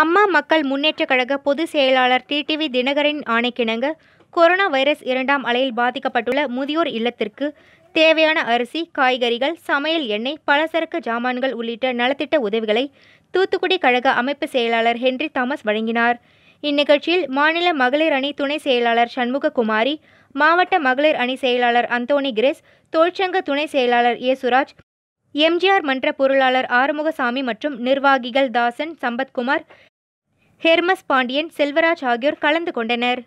அம்மா மக்கள் முன்னேற்றக் கழக பொதுச் செயலாளர் டிடிவி தினகரின் ஆணைக்கிணங்க கொரோனா வைரஸ் இரண்டாம் அலையில் பாதிக்கப்பட்டுள்ள முதியோர் இல்லத்திற்கு தேவையான அரிசி காய்கறிகள் சமையல் எண்ணெய் பலசரக்கு ஜாமான்கள் உள்ளிட்ட நலத்திட்ட உதவிகளை தூத்துக்குடி கழக அமைப்பு செயலாளர் ஹென்றி தாமஸ் வழங்கினார் இந்நிகழ்ச்சியில் மாநில மகளிர் அணி துணை செயலாளர் சண்முககுமாரி மாவட்ட மகளிர் அணி செயலாளர் அந்தோனி கிரேஸ் தொழிற்சங்க துணை செயலாளர் ஏ சுராஜ் எம்ஜிஆர் மன்ற பொருளாளர் ஆறுமுகசாமி மற்றும் நிர்வாகிகள் தாசன் சம்பத்குமார் ஹெர்மஸ் பாண்டியன் செல்வராஜ் ஆகியோர் கலந்து கொண்டனர்